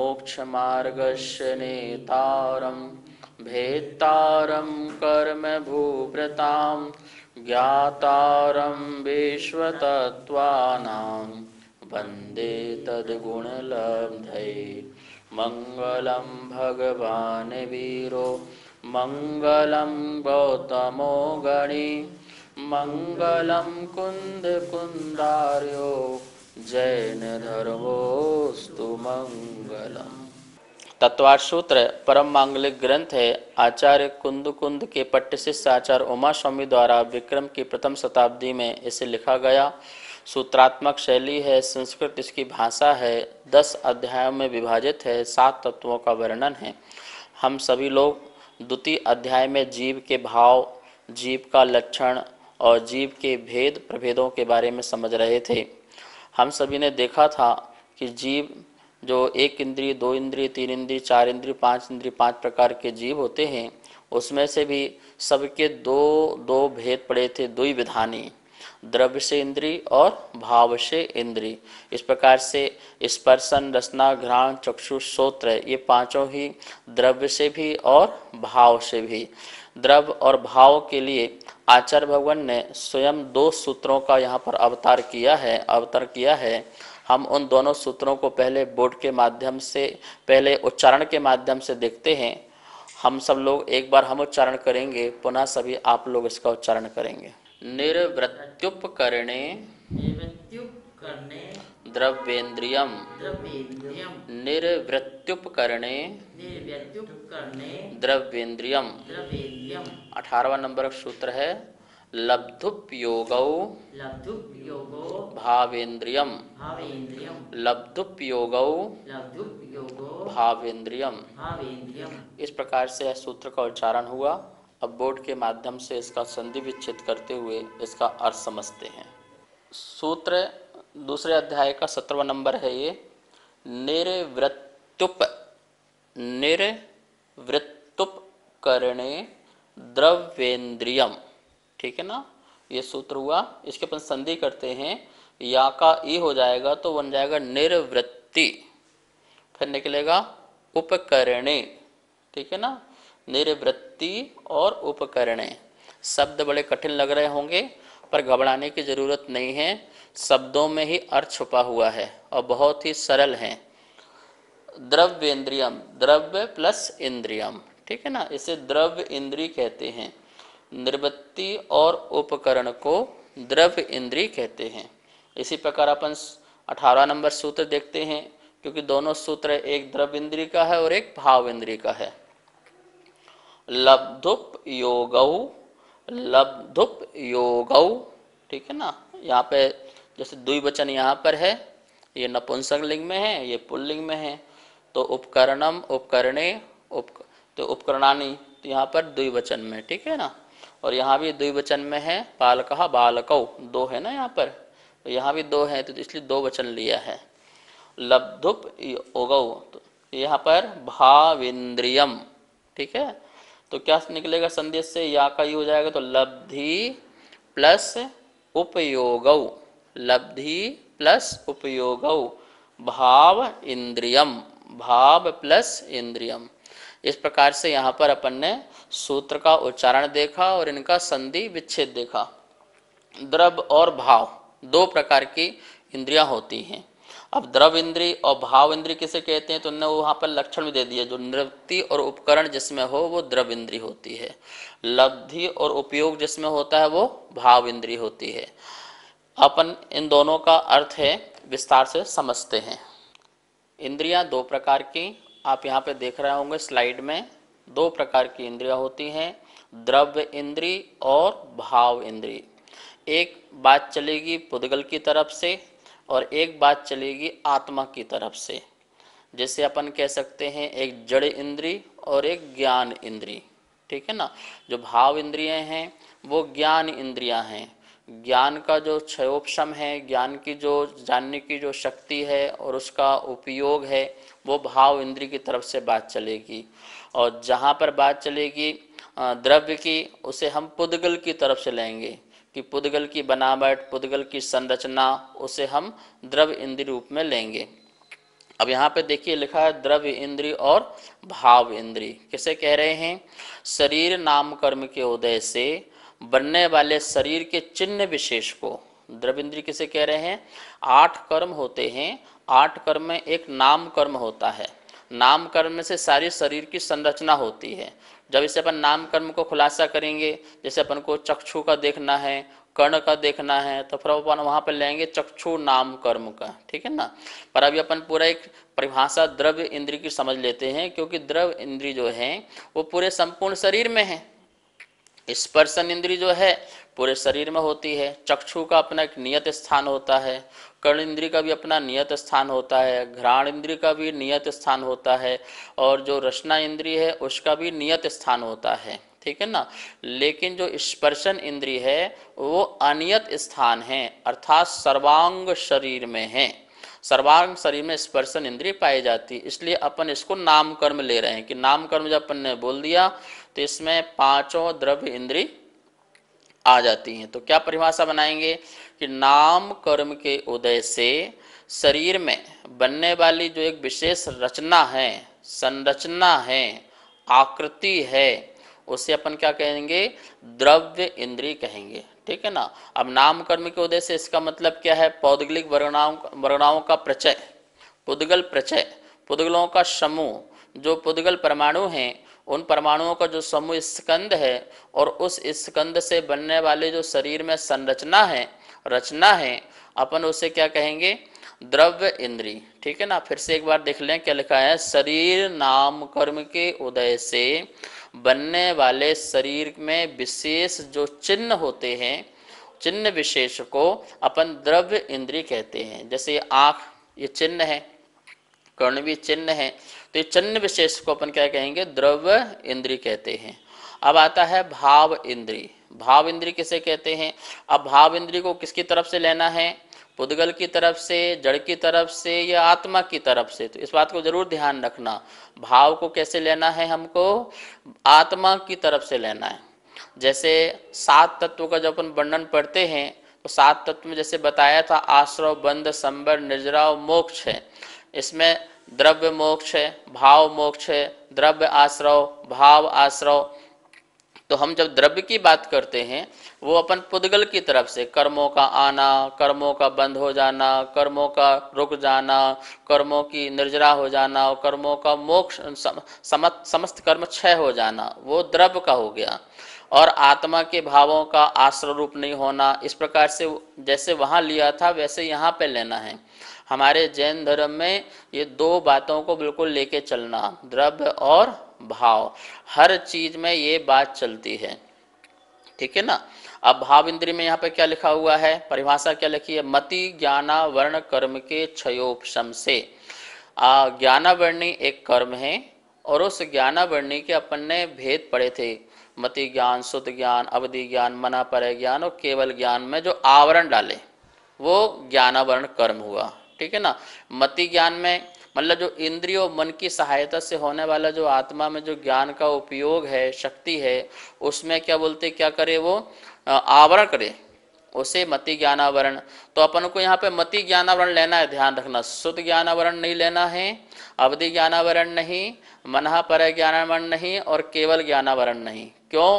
मोक्ष मोक्षमार्गस्य नेतारं भेत्तारं कर्मभूभृतां ज्ञातारं विश्वतत्त्वानां वन्दे तद्गुणलब्धै मङ्गलं भगवान वीरो मङ्गलं गौतमो गणि कुंद कुन्दकुन्दार्यो धर्मोस्तु मङ्गलम् तत्वार सूत्र परम मांगलिक ग्रंथ है आचार्य कुंद कुंद के पट्टशिष्य आचार्य उमा स्वामी द्वारा विक्रम की प्रथम शताब्दी में इसे लिखा गया सूत्रात्मक शैली है संस्कृत इसकी भाषा है दस अध्यायों में विभाजित है सात तत्वों का वर्णन है हम सभी लोग द्वितीय अध्याय में जीव के भाव जीव का लक्षण और जीव के भेद प्रभेदों के बारे में समझ रहे थे हम सभी ने देखा था कि जीव जो एक इंद्रिय दो इंद्रिय तीन इंद्री चार इंद्री पांच इंद्रिय पांच प्रकार के जीव होते हैं उसमें से भी सबके दो दो भेद पड़े थे दो ही विधानी द्रव्य से इंद्री और भाव से इंद्री इस प्रकार से स्पर्शन रसना घ्राण चक्षु श्रोत्र ये पांचों ही द्रव्य से भी और भाव से भी द्रव्य और भाव के लिए आचार्य भगवान ने स्वयं दो सूत्रों का यहाँ पर अवतार किया है अवतार किया है हम उन दोनों सूत्रों को पहले बोर्ड के माध्यम से पहले उच्चारण के माध्यम से देखते हैं हम सब लोग एक बार हम उच्चारण करेंगे पुनः सभी आप लोग इसका उच्चारण करेंगे निर्वृत्युपकरणे द्रव्येन्द्रियम निर्वृत्युपकरण द्रव्येन्द्रियम अठारवा नंबर सूत्र है लब्धुपयोग भावेन्द्रियम लब्धुपयोग भावेन्द्रियम इस प्रकार से यह सूत्र का उच्चारण हुआ अब बोर्ड के माध्यम से इसका संधि विच्छेद करते हुए इसका अर्थ समझते हैं सूत्र दूसरे अध्याय का सत्रवा नंबर है ये निर्वृत्युप निर्वृत्युप करणे द्रव्येन्द्रियम ठीक है ना ये सूत्र हुआ इसके अपन संधि करते हैं या का ई हो जाएगा तो बन जाएगा निर्वृत्ति फिर निकलेगा उपकरणे ठीक है ना निर्वृत्ति और उपकरणे शब्द बड़े कठिन लग रहे होंगे पर घबराने की जरूरत नहीं है शब्दों में ही अर्थ छुपा हुआ है और बहुत ही सरल है द्रव्य इंद्रियम द्रव्य प्लस इंद्रियम ठीक है ना इसे द्रव्य इंद्री कहते हैं निर्वृत्ति और उपकरण को द्रव्य इंद्री कहते हैं इसी प्रकार अपन अठारह नंबर सूत्र देखते हैं क्योंकि दोनों सूत्र एक द्रव्य इंद्री का है और एक भाव इंद्री का है लब्धुप योग लब्धुप योग ठीक है ना यहाँ पे जैसे द्विवचन यहाँ पर है ये नपुंसक लिंग में है ये पुल्लिंग में है तो उपकरणम उपकरणे उप तो उपकरणानी तो यहाँ पर द्विवचन में ठीक है ना और यहाँ भी द्विवचन में है पालक बालक दो है ना यहाँ पर तो यहाँ भी दो है तो इसलिए दो वचन लिया है लब्धुप ओगौ तो यहाँ पर भाविंद्रियम ठीक है तो क्या निकलेगा संदेश से या का ही हो जाएगा तो लब्धि प्लस उपयोग लब्धि प्लस उपयोग भाव इंद्रियम भाव प्लस इंद्रियम इस प्रकार से यहाँ पर अपन ने सूत्र का उच्चारण देखा और इनका संधि विच्छेद देखा द्रव और भाव दो प्रकार की इंद्रिया होती हैं अब द्रव इंद्री और भाव इंद्री किसे कहते हैं तो उन्होंने वहां पर लक्षण भी दे दिया जो निवृत्ति और उपकरण जिसमें हो वो द्रव इंद्री होती है लब्धि और उपयोग जिसमें होता है वो भाव इंद्री होती है अपन इन दोनों का अर्थ है विस्तार से समझते हैं इंद्रियां दो प्रकार की आप यहाँ पे देख रहे होंगे स्लाइड में दो प्रकार की इंद्रियां होती हैं द्रव्य इंद्री और भाव इंद्री एक बात चलेगी पुद्गल की तरफ से और एक बात चलेगी आत्मा की तरफ से जैसे अपन कह सकते हैं एक जड़ इंद्री और एक ज्ञान इंद्री ठीक है ना जो भाव इंद्रिय हैं वो ज्ञान इंद्रियां हैं ज्ञान का जो क्षयोपम है ज्ञान की जो जानने की जो शक्ति है और उसका उपयोग है वो भाव इंद्र की तरफ से बात चलेगी और जहाँ पर बात चलेगी द्रव्य की उसे हम पुदगल की तरफ से लेंगे कि पुदगल की बनावट पुदगल की संरचना उसे हम द्रव्य इंद्रिय रूप में लेंगे अब यहाँ पे देखिए लिखा है द्रव्य इंद्री और भाव इंद्री किसे कह रहे हैं शरीर नाम कर्म के उदय से बनने वाले शरीर के चिन्ह विशेष को द्रविंद्री किसे कह रहे हैं आठ कर्म होते हैं आठ कर्म में एक नाम कर्म होता है नाम कर्म से सारी शरीर की संरचना होती है जब इसे अपन नाम कर्म को खुलासा करेंगे जैसे अपन को चक्षु का देखना है कर्ण का देखना है तो फिर अपन वहां पर लेंगे चक्षु नाम कर्म का ठीक है ना पर अभी अपन पूरा एक परिभाषा द्रव्य इंद्रिय की समझ लेते हैं क्योंकि द्रव इंद्रिय जो है वो पूरे संपूर्ण शरीर में है स्पर्शन इंद्री जो है पूरे शरीर में होती है चक्षु का अपना एक नियत स्थान होता है कर्ण इंद्री का भी अपना नियत स्थान होता है घ्राण इंद्री का भी नियत स्थान होता है और जो रचना इंद्री है उसका भी नियत स्थान होता है ठीक है ना लेकिन जो स्पर्शन इंद्री है वो अनियत स्थान है अर्थात सर्वांग शरीर में है सर्वांग शरीर में स्पर्शन इंद्री पाई जाती है इसलिए अपन इसको नामकर्म ले रहे हैं कि नामकर्म जब अपन ने बोल दिया तो इसमें पांचों द्रव्य इंद्री आ जाती हैं तो क्या परिभाषा बनाएंगे कि नाम कर्म के उदय से शरीर में बनने वाली जो एक विशेष रचना है संरचना है आकृति है उसे अपन क्या कहेंगे द्रव्य इंद्री कहेंगे ठीक है ना अब नाम कर्म के उदय से इसका मतलब क्या है पौदगलिक वर्णाओं वर्णाओं का प्रचय पुद्गल प्रचय पुद्गलों का समूह जो पुद्गल परमाणु हैं उन परमाणुओं का जो समूह स्कंद है और उस स्कंद से बनने वाले जो शरीर में संरचना है रचना है अपन उसे क्या कहेंगे द्रव्य इंद्री ठीक है ना फिर से एक बार देख लें क्या लिखा है शरीर नाम कर्म के उदय से बनने वाले शरीर में विशेष जो चिन्ह होते हैं चिन्ह विशेष को अपन द्रव्य इंद्री कहते हैं जैसे आंख ये चिन्ह है भी चिन्ह है तो ये चन्न विशेष को अपन क्या कहेंगे द्रव्य इंद्री कहते हैं अब आता है भाव इंद्री भाव इंद्री किसे कहते हैं अब भाव इंद्री को किसकी तरफ से लेना है पुद्गल की तरफ से जड़ की तरफ से या आत्मा की तरफ से तो इस बात को जरूर ध्यान रखना भाव को कैसे लेना है हमको आत्मा की तरफ से लेना है जैसे सात तत्वों का जब अपन वर्णन पढ़ते हैं तो सात तत्व में जैसे बताया था आश्रव बंध संबर निजराव मोक्ष है इसमें द्रव्य मोक्ष है भाव मोक्ष है द्रव्य आश्रव भाव आश्रव तो हम जब द्रव्य की बात करते हैं वो अपन पुद्गल की तरफ से कर्मों का आना कर्मों का बंद हो जाना कर्मों का रुक जाना कर्मों की निर्जरा हो जाना और कर्मों का मोक्ष सम, समस्त समस्त कर्म क्षय हो जाना वो द्रव्य का हो गया और आत्मा के भावों का आश्रय रूप नहीं होना इस प्रकार से जैसे वहां लिया था वैसे यहाँ पे लेना है हमारे जैन धर्म में ये दो बातों को बिल्कुल लेके चलना द्रव्य और भाव हर चीज में ये बात चलती है ठीक है ना अब भाव इंद्री में यहाँ पे क्या लिखा हुआ है परिभाषा क्या लिखी है मति ज्ञाना वर्ण कर्म के क्षयोपम से ज्ञानावर्णी एक कर्म है और उस ज्ञानावर्णी के अपन ने भेद पड़े थे मति ज्ञान शुद्ध ज्ञान अवधि ज्ञान मना पर ज्ञान और केवल ज्ञान में जो आवरण डाले वो ज्ञानावरण कर्म हुआ ठीक है ना मति ज्ञान में मतलब जो इंद्रिय मन की सहायता से होने वाला जो आत्मा में जो ज्ञान का उपयोग है शक्ति है उसमें क्या बोलते क्या करे वो आवरण करे उसे मति ज्ञानावरण तो अपन को यहाँ पे मति ज्ञानावरण लेना है ध्यान रखना शुद्ध ज्ञानावरण नहीं लेना है अवधि ज्ञानावरण नहीं मनहा पर ज्ञानावरण नहीं और केवल ज्ञानावरण नहीं क्यों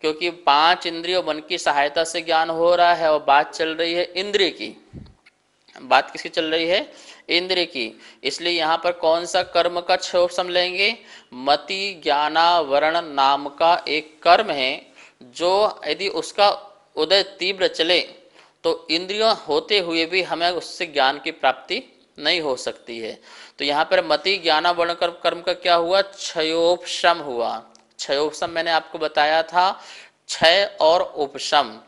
क्योंकि पांच इंद्रियों मन की सहायता से ज्ञान हो रहा है और बात चल रही है इंद्रिय की बात किसकी चल रही है इंद्र की इसलिए यहाँ पर कौन सा कर्म का क्षोभ लेंगे मति ज्ञानावरण नाम का एक कर्म है जो यदि उसका उदय तीव्र चले तो इंद्रियों होते हुए भी हमें उससे ज्ञान की प्राप्ति नहीं हो सकती है तो यहाँ पर मति ज्ञानावरण कर्म का क्या हुआ क्षयोपम हुआ क्षयोपम मैंने आपको बताया था क्षय और उपशम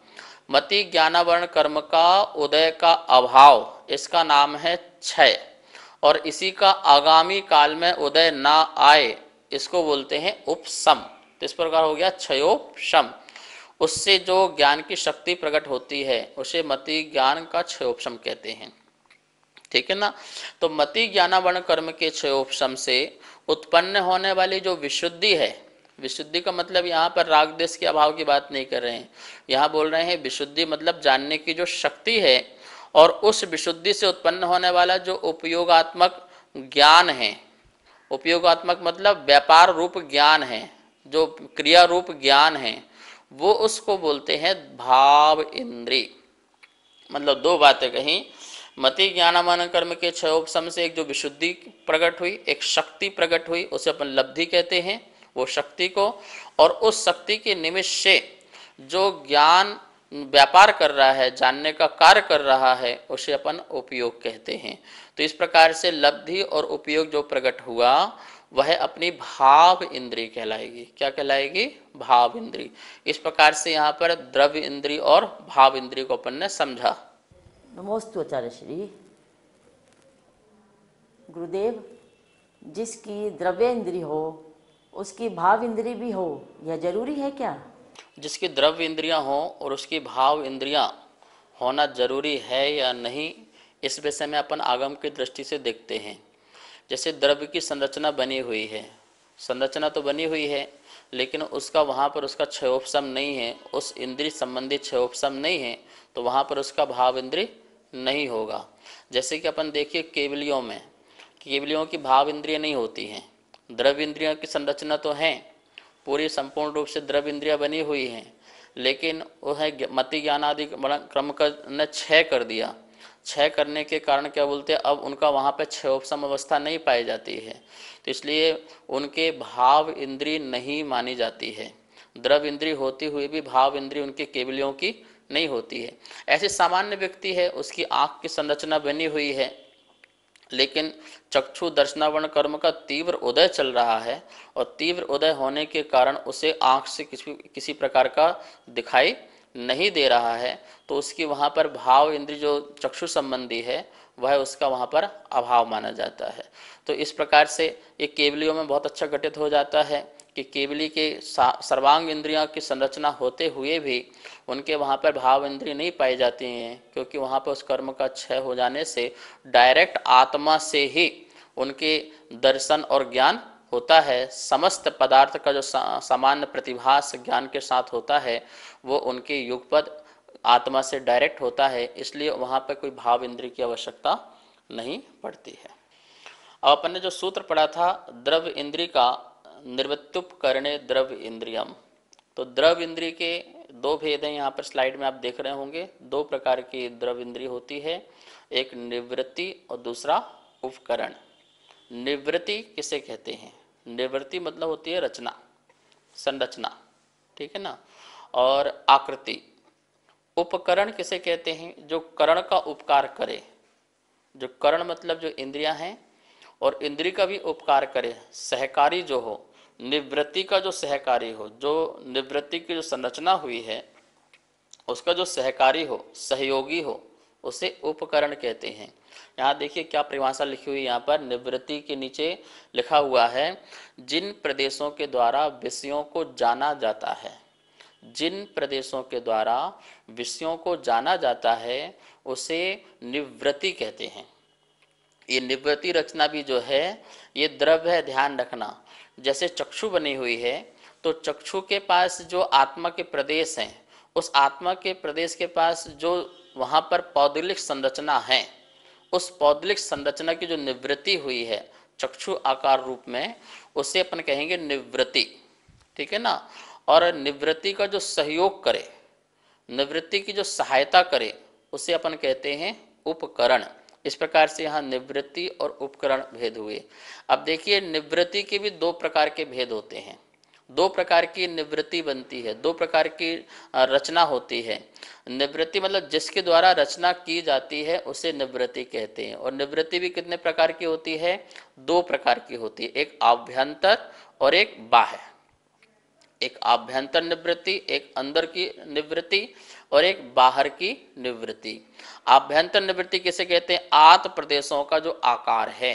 मति ज्ञानावरण कर्म का उदय का अभाव इसका नाम है क्षय और इसी का आगामी काल में उदय ना आए इसको बोलते हैं उपसम तो इस प्रकार हो गया क्षयोपम उससे जो ज्ञान की शक्ति प्रकट होती है उसे मति ज्ञान का क्षयोपम कहते हैं ठीक है ना तो मति ज्ञानावरण कर्म के क्षयोपम से उत्पन्न होने वाली जो विशुद्धि है विशुद्धि का मतलब यहाँ पर राग देश के अभाव की बात नहीं कर रहे हैं यहाँ बोल रहे हैं विशुद्धि मतलब जानने की जो शक्ति है और उस विशुद्धि से उत्पन्न होने वाला जो उपयोगात्मक ज्ञान है उपयोगात्मक मतलब व्यापार रूप ज्ञान है जो क्रिया रूप ज्ञान है वो उसको बोलते हैं भाव इंद्री मतलब दो बातें कहीं मति ज्ञानमान कर्म के क्षयोपम से एक जो विशुद्धि प्रकट हुई एक शक्ति प्रकट हुई उसे अपन लब्धि कहते हैं वो शक्ति को और उस शक्ति के निमित्त से जो ज्ञान व्यापार कर रहा है जानने का कार्य कर रहा है उसे अपन उपयोग कहते हैं तो इस प्रकार से लब्धि और उपयोग जो प्रकट हुआ वह अपनी भाव इंद्री कहलाएगी क्या कहलाएगी भाव इंद्री इस प्रकार से यहाँ पर द्रव्य इंद्री और भाव इंद्री को अपन ने समझा नमोस्तु आचार्य श्री गुरुदेव जिसकी द्रव्य इंद्री हो उसकी भाव इंद्री भी हो यह जरूरी है क्या जिसकी द्रव्य इंद्रियां हो और उसकी भाव इंद्रियां होना जरूरी है या नहीं इस विषय में अपन आगम की दृष्टि से देखते हैं जैसे द्रव्य की संरचना बनी हुई है संरचना तो बनी हुई है लेकिन उसका वहाँ पर उसका क्षयोपम नहीं है उस इंद्रिय संबंधी क्षयोपम नहीं है तो वहाँ पर उसका भाव इंद्रिय नहीं होगा जैसे कि अपन देखिए केवलियों में केवलियों की भाव इंद्रिय नहीं होती हैं द्रव इंद्रियों की संरचना तो है पूरी संपूर्ण रूप से द्रव इंद्रिया बनी हुई है लेकिन वह मति ज्ञान आदि क्रम का ने छय कर दिया छय करने के कारण क्या बोलते हैं अब उनका वहाँ पर क्षयोपम अवस्था नहीं पाई जाती है तो इसलिए उनके भाव इंद्री नहीं मानी जाती है द्रव इंद्री होती हुई भी भाव इंद्री उनके केवलियों की नहीं होती है ऐसे सामान्य व्यक्ति है उसकी आँख की संरचना बनी हुई है लेकिन चक्षु दर्शनावरण कर्म का तीव्र उदय चल रहा है और तीव्र उदय होने के कारण उसे आंख से किसी किसी प्रकार का दिखाई नहीं दे रहा है तो उसकी वहाँ पर भाव इंद्र जो चक्षु संबंधी है वह उसका वहाँ पर अभाव माना जाता है तो इस प्रकार से ये केवलियों में बहुत अच्छा घटित हो जाता है कि केवली के सर्वांग इंद्रियों की संरचना होते हुए भी उनके वहाँ पर भाव इंद्रिय नहीं पाई जाती हैं क्योंकि वहाँ पर उस कर्म का क्षय हो जाने से डायरेक्ट आत्मा से ही उनके दर्शन और ज्ञान होता है समस्त पदार्थ का जो सामान्य प्रतिभास ज्ञान के साथ होता है वो उनके युगपद आत्मा से डायरेक्ट होता है इसलिए वहाँ पर कोई भाव इंद्रिय की आवश्यकता नहीं पड़ती है अब अपन ने जो सूत्र पढ़ा था द्रव्य इंद्रिय का निर्वृत्युपकरणे द्रव इंद्रियम तो द्रव इंद्रिय के दो भेद हैं यहाँ पर स्लाइड में आप देख रहे होंगे दो प्रकार की द्रव इंद्रिय होती है एक निवृत्ति और दूसरा उपकरण निवृत्ति किसे कहते हैं निवृत्ति मतलब होती है रचना संरचना ठीक है ना और आकृति उपकरण किसे कहते हैं जो करण का उपकार करे जो करण मतलब जो इंद्रिया हैं और इंद्रिय का भी उपकार करे सहकारी जो हो निवृत्ति का जो सहकारी हो जो निवृत्ति की जो संरचना हुई है उसका जो सहकारी हो सहयोगी हो उसे उपकरण कहते हैं यहाँ देखिए क्या परिभाषा लिखी हुई यहाँ पर निवृत्ति के नीचे लिखा हुआ है जिन प्रदेशों के द्वारा विषयों को जाना जाता है जिन प्रदेशों के द्वारा विषयों को जाना जाता है उसे निवृत्ति कहते हैं ये निवृत्ति रचना भी जो है ये द्रव्य है ध्यान रखना जैसे चक्षु बनी हुई है तो चक्षु के पास जो आत्मा के प्रदेश हैं उस आत्मा के प्रदेश के पास जो वहाँ पर पौदलिक संरचना है उस पौदलिक संरचना की जो निवृत्ति हुई है चक्षु आकार रूप में उसे अपन कहेंगे निवृत्ति ठीक है ना और निवृत्ति का जो सहयोग करे निवृत्ति की जो सहायता करे उसे अपन कहते हैं उपकरण इस प्रकार से यहाँ निवृत्ति और उपकरण भेद हुए अब देखिए निवृत्ति के भी दो प्रकार के भेद होते हैं दो प्रकार की निवृत्ति बनती है दो प्रकार की रचना होती है निवृत्ति मतलब जिसके द्वारा रचना की जाती है उसे निवृत्ति कहते हैं और निवृत्ति भी कितने प्रकार की होती है दो प्रकार की होती है एक आभ्यंतर और एक बाह्य एक आभ्यंतर निवृत्ति एक अंदर की निवृत्ति और एक बाहर की निवृत्ति आभ्यंतर निवृत्ति किसे कहते हैं आत प्रदेशों का जो आकार है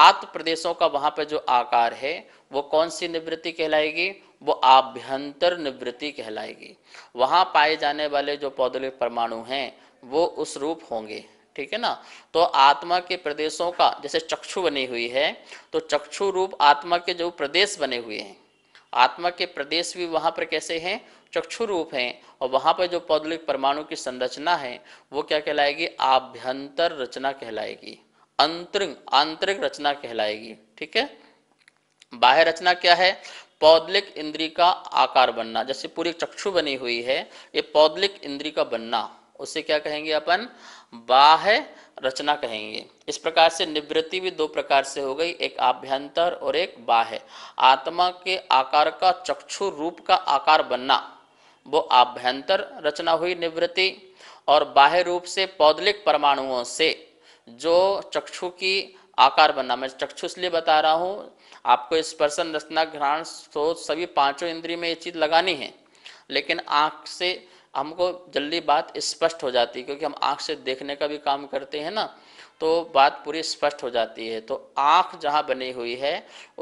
आत प्रदेशों का वहां पर जो आकार है वो कौन सी निवृत्ति कहलाएगी वो आभ्यंतर निवृत्ति कहलाएगी वहां पाए जाने वाले जो पौधलिक परमाणु हैं वो उस रूप होंगे ठीक है ना तो आत्मा के प्रदेशों का जैसे चक्षु बनी हुई है तो चक्षु रूप आत्मा के जो प्रदेश बने हुए हैं आत्मा के प्रदेश भी वहां पर कैसे हैं चक्षु रूप हैं और वहां पर जो पौधलिक परमाणु की संरचना है वो क्या कहलाएगी आभ्यंतर रचना कहलाएगी अंतरिंग आंतरिक रचना कहलाएगी ठीक है बाह्य रचना क्या है पौधलिक इंद्री का आकार बनना जैसे पूरी चक्षु बनी हुई है ये पौधलिक इंद्री का बनना उसे क्या कहेंगे अपन बाह्य रचना कहेंगे इस प्रकार से निवृत्ति भी दो प्रकार से हो गई एक आभ्यंतर और एक बाह्य आत्मा के आकार का चक्षु रूप का आकार बनना वो आभ्यंतर रचना हुई निवृत्ति और बाह्य रूप से पौधलिक परमाणुओं से जो चक्षु की आकार बनना मैं चक्षु इसलिए बता रहा हूँ आपको स्पर्शन रचना घ्राण शोध सभी पांचों इंद्रिय में ये चीज लगानी है लेकिन आंख से हमको जल्दी बात स्पष्ट हो जाती है क्योंकि हम आँख से देखने का भी काम करते हैं ना तो बात पूरी स्पष्ट हो जाती है तो आँख जहाँ बनी हुई है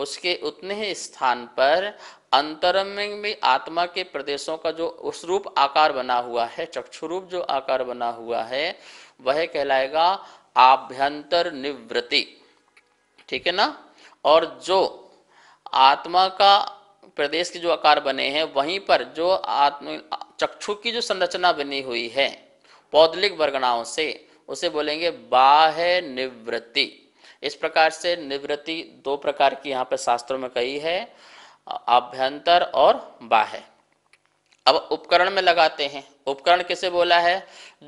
उसके उतने ही स्थान पर अंतरम में भी आत्मा के प्रदेशों का जो उस रूप आकार बना हुआ है चक्षुरूप जो आकार बना हुआ है वह कहलाएगा आभ्यंतर निवृत्ति ठीक है ना और जो आत्मा का प्रदेश के जो आकार बने हैं वहीं पर जो आत्म चक्षु की जो संरचना बनी हुई है पौधलिक वर्गणाओं से उसे बोलेंगे बाह निवृत्ति इस प्रकार से निवृत्ति दो प्रकार की यहाँ पर शास्त्रों में कही है आभ्यंतर और बाह्य अब उपकरण में लगाते हैं उपकरण किसे बोला है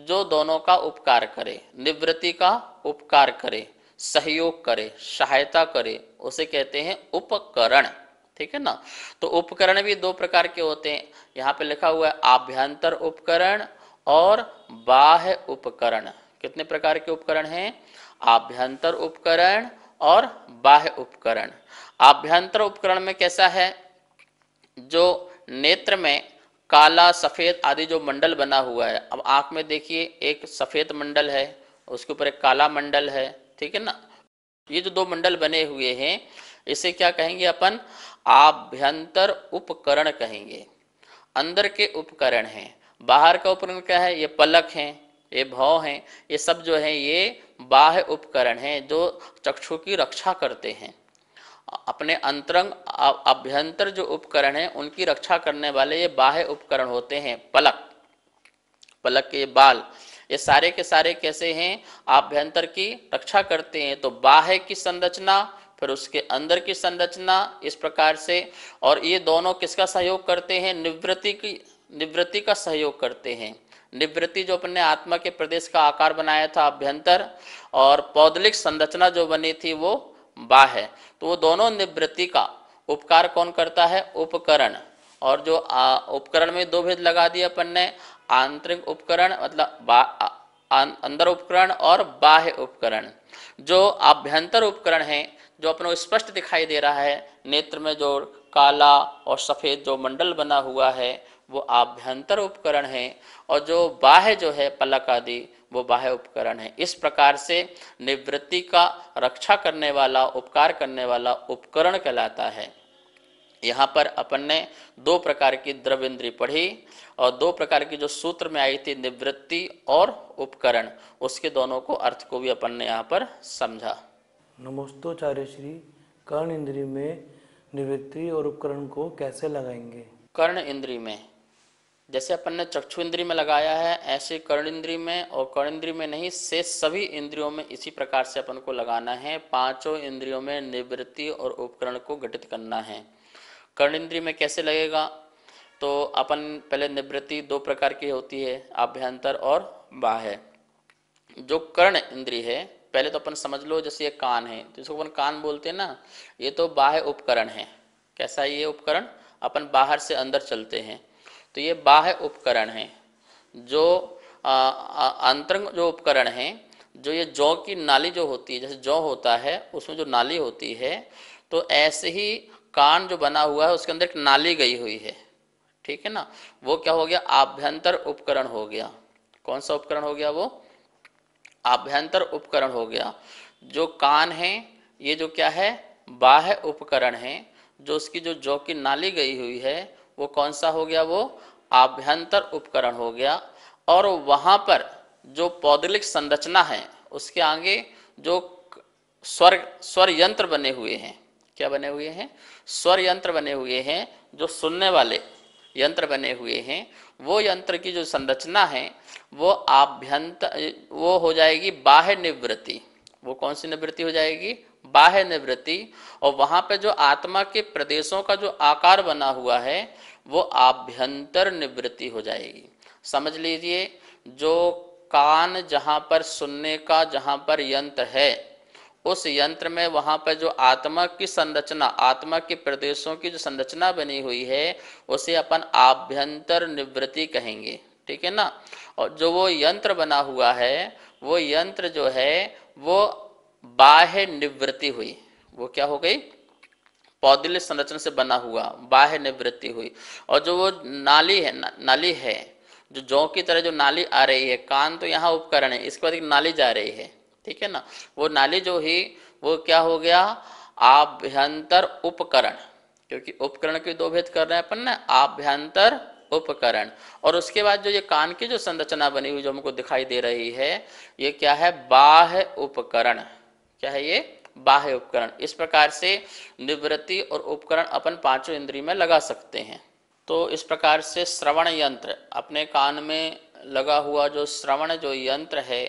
जो दोनों का उपकार करे निवृत्ति का उपकार करे सहयोग करे सहायता करे उसे कहते हैं उपकरण ठीक है ना तो उपकरण भी दो प्रकार के होते हैं यहाँ पे लिखा हुआ है आभ्यंतर उपकरण और बाह्य उपकरण कितने प्रकार के उपकरण हैं आभ्यंतर उपकरण और बाह्य उपकरण आभ्यंतर उपकरण में कैसा है जो नेत्र में काला सफेद आदि जो मंडल बना हुआ है अब आंख में देखिए एक सफेद मंडल है उसके ऊपर एक काला मंडल है ठीक है ना ये जो दो मंडल बने हुए हैं इसे क्या कहेंगे अपन आभ्यंतर उपकरण कहेंगे अंदर के उपकरण हैं बाहर का उपकरण क्या है ये पलक हैं ये भाव हैं ये सब जो है ये बाह्य उपकरण हैं जो चक्षु की रक्षा करते हैं अपने अंतरंग अभ्यंतर जो उपकरण है उनकी रक्षा करने वाले ये बाह्य उपकरण होते हैं पलक पलक के बाल ये सारे के सारे कैसे हैं आभ्यंतर की रक्षा करते हैं तो बाह्य की संरचना फिर उसके अंदर की संरचना इस प्रकार से और ये दोनों किसका सहयोग करते हैं निवृत्ति की निवृत्ति का सहयोग करते हैं निवृत्ति जो अपने आत्मा के प्रदेश का आकार बनाया था अभ्यंतर और पौधलिक संरचना जो बनी थी वो बाह्य तो वो दोनों निवृत्ति का उपकार कौन करता है उपकरण और जो आ, उपकरण में दो भेद लगा दिए अपन ने आंतरिक उपकरण मतलब अंदर उपकरण और बाह्य उपकरण जो आभ्यंतर उपकरण है जो अपने स्पष्ट दिखाई दे रहा है नेत्र में जो काला और सफ़ेद जो मंडल बना हुआ है वो आभ्यंतर उपकरण है और जो बाह्य जो है पलक आदि वो बाह्य उपकरण है इस प्रकार से निवृत्ति का रक्षा करने वाला उपकार करने वाला उपकरण कहलाता है यहाँ पर अपन ने दो प्रकार की द्रव इंद्री पढ़ी और दो प्रकार की जो सूत्र में आई थी निवृत्ति और उपकरण उसके दोनों को अर्थ को भी अपन ने यहाँ पर समझा नमोस्तोचार्य श्री कर्ण इंद्री में निवृत्ति और उपकरण को कैसे लगाएंगे कर्ण इंद्री में जैसे अपन ने चक्षु इंद्री में लगाया है ऐसे कर्ण इंद्री में और कर्ण इंद्री में नहीं से सभी इंद्रियों में इसी प्रकार से अपन को लगाना है पांचों इंद्रियों में निवृत्ति और उपकरण को गठित करना है कर्ण इंद्री में कैसे लगेगा तो अपन पहले निवृत्ति दो प्रकार की होती है आभ्यंतर और बाह्य जो कर्ण इंद्री है पहले तो अपन समझ लो जैसे ये कान है जिसको तो अपन कान बोलते हैं ना ये तो बाह्य उपकरण है कैसा है ये उपकरण अपन बाहर से अंदर चलते हैं तो ये बाह्य उपकरण है जो अंतरंग जो उपकरण है जो ये जौ की नाली जो होती है जैसे जौ होता है उसमें जो नाली होती है तो ऐसे ही कान जो बना हुआ है उसके अंदर एक नाली गई हुई है ठीक है ना वो क्या हो गया आभ्यंतर उपकरण हो गया कौन सा उपकरण हो गया वो आभ्यंतर उपकरण हो गया जो कान है ये जो क्या है बाह्य उपकरण है जो उसकी जो जौ की नाली गई हुई है वो कौन सा हो गया वो आभ्यंतर उपकरण हो गया और वहां पर जो पौधलिक संरचना है उसके आगे जो स्वर स्वर यंत्र बने हुए हैं क्या बने हुए हैं स्वर यंत्र बने हुए हैं जो सुनने वाले यंत्र बने हुए हैं वो यंत्र की जो संरचना है वो आभ्यंतर वो हो जाएगी बाह्य निवृत्ति वो कौन सी निवृत्ति हो जाएगी बाह्य निवृत्ति और वहां पे जो आत्मा के प्रदेशों का जो आकार बना हुआ है वो आभ्यंतर निवृत्ति हो जाएगी समझ लीजिए जो कान जहां पर सुनने का जहां पर यंत्र है उस यंत्र में वहां पर जो आत्मा की संरचना आत्मा के प्रदेशों की जो संरचना बनी हुई है उसे अपन आभ्यंतर निवृत्ति कहेंगे ठीक है ना और जो वो यंत्र बना हुआ है वो यंत्र जो है वो बाह्य निवृत्ति हुई वो क्या हो गई पौदिल संरचना से बना हुआ बाह्य निवृत्ति हुई और जो वो नाली है ना, नाली है जो जौ की तरह जो नाली आ रही है कान तो यहाँ उपकरण है इसके बाद एक नाली जा रही है ठीक है ना वो नाली जो ही वो क्या हो गया आभ्यंतर उपकरण क्योंकि उपकरण के दो भेद कर रहे हैं अपन ना आभ्यंतर उपकरण और उसके बाद जो ये कान की जो संरचना बनी हुई जो हमको दिखाई दे रही है ये क्या है बाह्य उपकरण क्या है ये बाह्य उपकरण इस प्रकार से निवृत्ति और उपकरण अपन पांचों इंद्री में लगा सकते हैं तो इस प्रकार से श्रवण यंत्र अपने कान में लगा हुआ जो श्रवण जो यंत्र है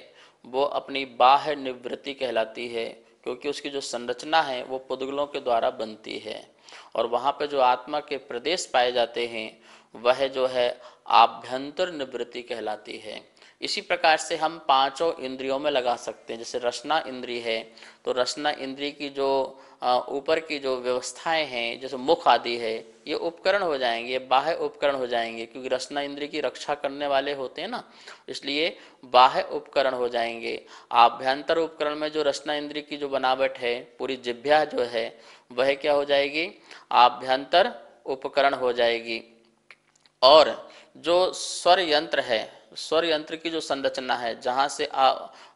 वो अपनी बाह्य निवृत्ति कहलाती है क्योंकि उसकी जो संरचना है वो पुदगलों के द्वारा बनती है और वहां पर जो आत्मा के प्रदेश पाए जाते हैं वह जो है आभ्यंतर निवृत्ति कहलाती है इसी प्रकार से हम पांचों इंद्रियों में लगा सकते हैं जैसे रचना इंद्री है तो रचना इंद्री की जो ऊपर की जो व्यवस्थाएं हैं जैसे मुख आदि है ये उपकरण हो जाएंगे बाह्य उपकरण हो जाएंगे क्योंकि रचना इंद्री की रक्षा करने वाले होते हैं ना इसलिए बाह्य उपकरण हो जाएंगे आभ्यंतर उपकरण में जो रचना इंद्री की जो बनावट है पूरी जिभ्या जो है वह क्या हो जाएगी आभ्यंतर उपकरण हो जाएगी और जो स्वर यंत्र है स्वर यंत्र की जो संरचना है जहाँ से आ,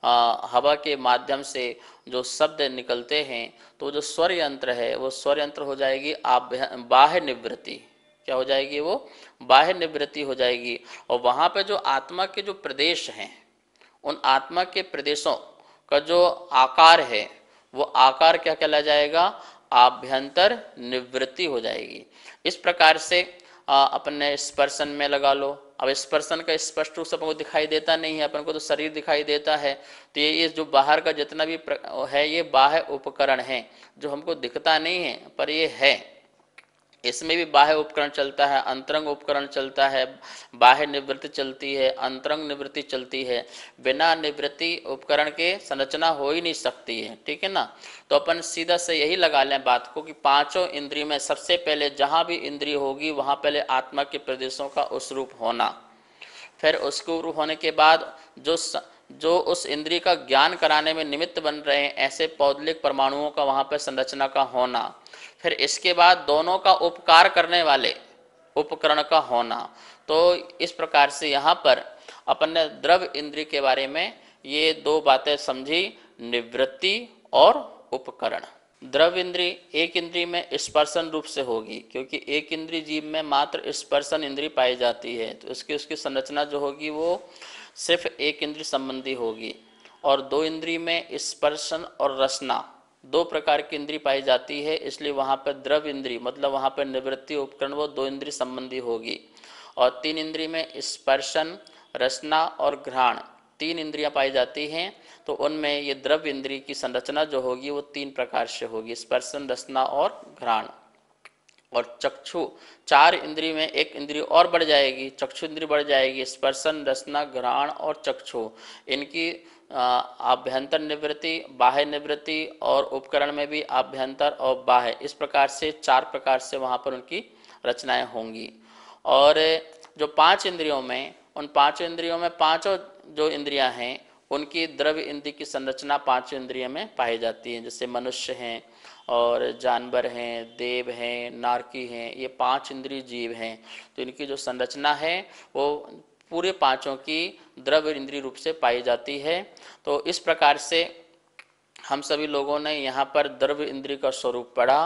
आ, हवा के माध्यम से जो शब्द निकलते हैं तो जो स्वर यंत्र है वो स्वर यंत्र हो जाएगी आप बाह्य निवृत्ति क्या हो जाएगी वो बाह्य निवृत्ति हो जाएगी और वहाँ पे जो आत्मा के जो प्रदेश हैं उन आत्मा के प्रदेशों का जो आकार है वो आकार क्या कहला जाएगा आभ्यंतर निवृत्ति हो जाएगी इस प्रकार से आ, अपने स्पर्शन में लगा लो अब स्पर्शन का स्पष्ट रूप से अपन को दिखाई देता नहीं है अपन को तो शरीर दिखाई देता है तो ये ये जो बाहर का जितना भी है ये बाह्य उपकरण है जो हमको दिखता नहीं है पर ये है इसमें भी बाह्य उपकरण चलता है अंतरंग उपकरण चलता है बाह्य निवृत्ति चलती है अंतरंग निवृत्ति चलती है बिना निवृत्ति उपकरण के संरचना हो ही नहीं सकती है ठीक है ना तो अपन सीधा से यही लगा लें बात को कि पांचों इंद्रियों में सबसे पहले जहां भी इंद्रिय होगी वहां पहले आत्मा के प्रदेशों का उस रूप होना फिर उसके रूप होने के बाद जो स, जो उस इंद्रिय का ज्ञान कराने में निमित्त बन रहे हैं ऐसे पौधलिक परमाणुओं का वहां पर संरचना का होना फिर इसके बाद दोनों का उपकार करने वाले उपकरण का होना तो इस प्रकार से यहाँ पर अपन ने द्रव इंद्री के बारे में ये दो बातें समझी निवृत्ति और उपकरण द्रव इंद्री एक इंद्री में स्पर्शन रूप से होगी क्योंकि एक इंद्री जीव में मात्र स्पर्शन इंद्री पाई जाती है तो उसकी उसकी संरचना जो होगी वो सिर्फ एक इंद्री संबंधी होगी और दो इंद्री में स्पर्शन और रचना दो प्रकार की इंद्री पाई जाती है इसलिए वहां पर द्रव इंद्री मतलब वहां पर निवृत्ति उपकरण वो दो इंद्री संबंधी होगी और तीन इंद्री में स्पर्शन रचना और घ्राण तीन इंद्रियां पाई जाती हैं तो उनमें ये द्रव्य इंद्री की संरचना जो होगी वो तीन प्रकार से होगी स्पर्शन रचना और घ्राण और चक्षु चार इंद्री में एक इंद्री और बढ़ जाएगी चक्षु इंद्री बढ़ जाएगी स्पर्शन रचना घ्राण और चक्षु इनकी आभ्यंतर निवृत्ति बाह्य निवृत्ति और उपकरण में भी आभ्यंतर और बाह्य इस प्रकार से चार प्रकार से वहाँ पर उनकी रचनाएं होंगी और जो पांच इंद्रियों में उन पांच इंद्रियों में पांचों जो इंद्रियां हैं उनकी द्रव्य इंद्री की संरचना पांच इंद्रियों में पाई जाती है जैसे मनुष्य हैं और जानवर हैं देव हैं नारकी हैं ये पांच इंद्रिय जीव हैं तो इनकी जो संरचना है वो पूरे पांचों की द्रव्य इंद्रिय रूप से पाई जाती है तो इस प्रकार से हम सभी लोगों ने यहाँ पर द्रव्य इंद्रिय का स्वरूप पढ़ा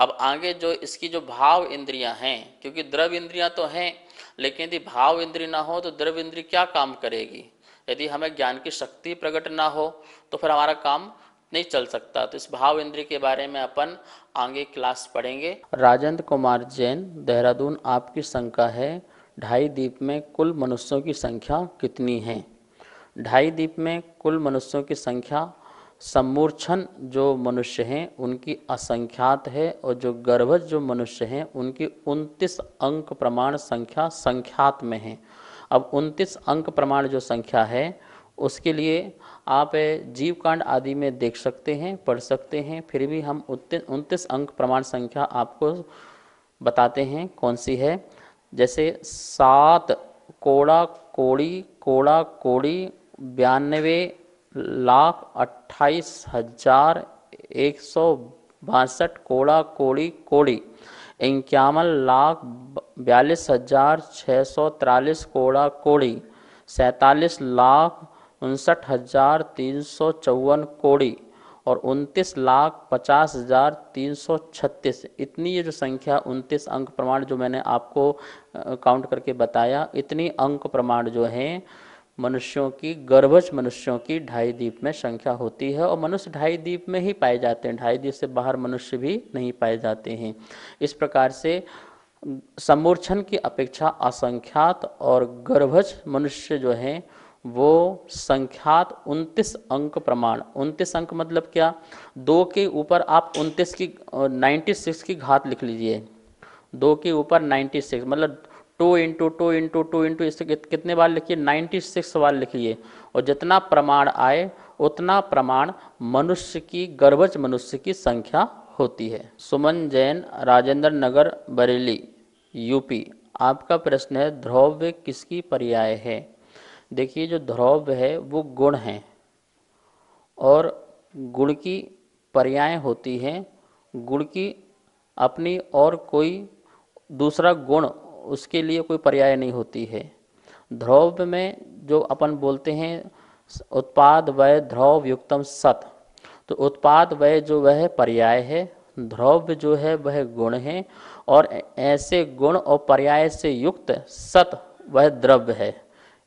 अब आगे जो इसकी जो भाव इंद्रियां हैं क्योंकि द्रव्य इंद्रियां तो हैं लेकिन यदि भाव इंद्रिय ना हो तो द्रव्य इंद्रिय क्या काम करेगी यदि हमें ज्ञान की शक्ति प्रकट ना हो तो फिर हमारा काम नहीं चल सकता तो इस भाव इंद्रिय के बारे में अपन आगे क्लास पढ़ेंगे राजेंद्र कुमार जैन देहरादून आपकी शंका है ढाई द्वीप में कुल मनुष्यों की संख्या कितनी है ढाई द्वीप में कुल मनुष्यों की संख्या सम्मूर्छन जो मनुष्य हैं उनकी असंख्यात है और जो गर्भज जो मनुष्य हैं उनकी उनतीस अंक प्रमाण संख्या संख्यात में है अब उनतीस अंक प्रमाण जो संख्या है उसके लिए आप जीवकांड आदि में देख सकते हैं पढ़ सकते हैं फिर भी हम उनतीस अंक प्रमाण संख्या आपको बताते हैं कौन सी है जैसे सात कोड़ा कोड़ी कोड़ा कोड़ी बयानवे लाख अट्ठाईस हजार एक सौ बासठ कोड़ा कोड़ी कोड़ी इक्यावन लाख बयालीस हजार छः सौ तिरालीस कोड़ा कोड़ी सैंतालीस लाख उनसठ हजार तीन सौ चौवन कोड़ी और उनतीस लाख पचास हज़ार तीन सौ छत्तीस इतनी ये जो संख्या उनतीस अंक प्रमाण जो मैंने आपको काउंट करके बताया इतनी अंक प्रमाण जो हैं मनुष्यों की गर्भज मनुष्यों की ढाई द्वीप में संख्या होती है और मनुष्य ढाई द्वीप में ही पाए जाते हैं ढाई द्वीप से बाहर मनुष्य भी नहीं पाए जाते हैं इस प्रकार से समूर्छन की अपेक्षा असंख्यात और गर्भज मनुष्य जो हैं वो संख्यात उनतीस अंक प्रमाण उनतीस अंक मतलब क्या दो के ऊपर आप उनतीस की नाइन्टी सिक्स की घात लिख लीजिए दो के ऊपर नाइन्टी सिक्स मतलब two into two into two into इससे कितने बार लिखिए नाइन्टी सिक्स बार लिखिए और जितना प्रमाण आए उतना प्रमाण मनुष्य की गर्भज मनुष्य की संख्या होती है सुमन जैन राजेंद्र नगर बरेली यूपी आपका प्रश्न है ध्रव्य किसकी पर्याय है देखिए जो ध्रुव है वो गुण है और गुण की पर्याय होती है गुण की अपनी और कोई दूसरा गुण उसके लिए कोई पर्याय नहीं होती है ध्रुव में जो अपन बोलते हैं उत्पाद वय ध्रोव युक्तम सत तो उत्पाद वय जो वह पर्याय है ध्रुव जो है वह गुण है और ऐसे गुण और पर्याय से युक्त सत वह द्रव्य है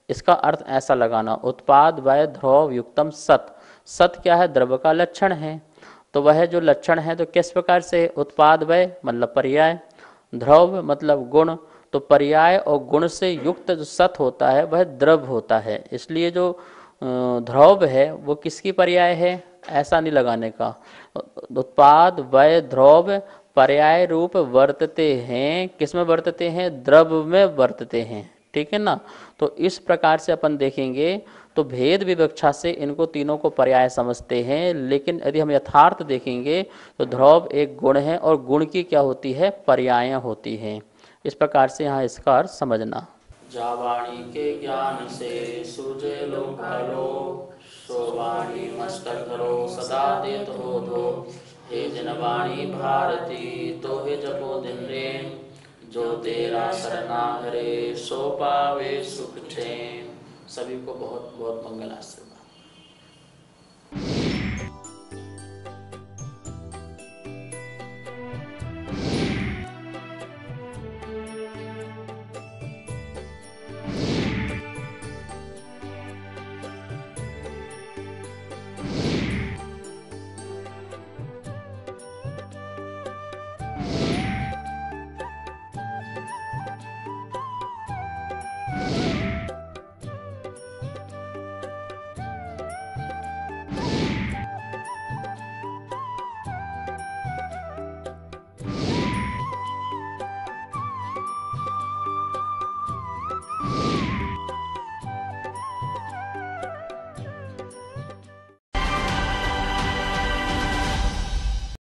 इसका अर्थ ऐसा लगाना उत्पाद व ध्रुव युक्तम सत सत क्या है द्रव्य का लक्षण है तो वह जो लक्षण है तो किस प्रकार से उत्पाद वय मतलब पर्याय ध्रुव मतलब गुण तो पर्याय और गुण से युक्त जो सत होता है वह द्रव होता है इसलिए जो ध्रुव है वो किसकी पर्याय है ऐसा नहीं लगाने का उत्पाद वय ध्रुव पर्याय रूप वर्तते हैं किस में वर्तते हैं द्रव में वर्तते हैं ठीक है ना तो इस प्रकार से अपन देखेंगे तो भेद विवक्षा से इनको तीनों को पर्याय समझते हैं लेकिन यदि हम यथार्थ देखेंगे तो ध्रुव एक गुण है और गुण की क्या होती है पर्याय होती हैं इस प्रकार से यहाँ इसका अर्थ समझना जावाणी के ज्ञान से सूजे लो करो सोवाणी मस्तक मस्तकरो सदा देत हो दो हे जनवाणी भारती तो हे जपो दिन जो तेरा शरणागरे हरे सो पावे सुख छेम सभी को बहुत बहुत मंगल आशीर्वाद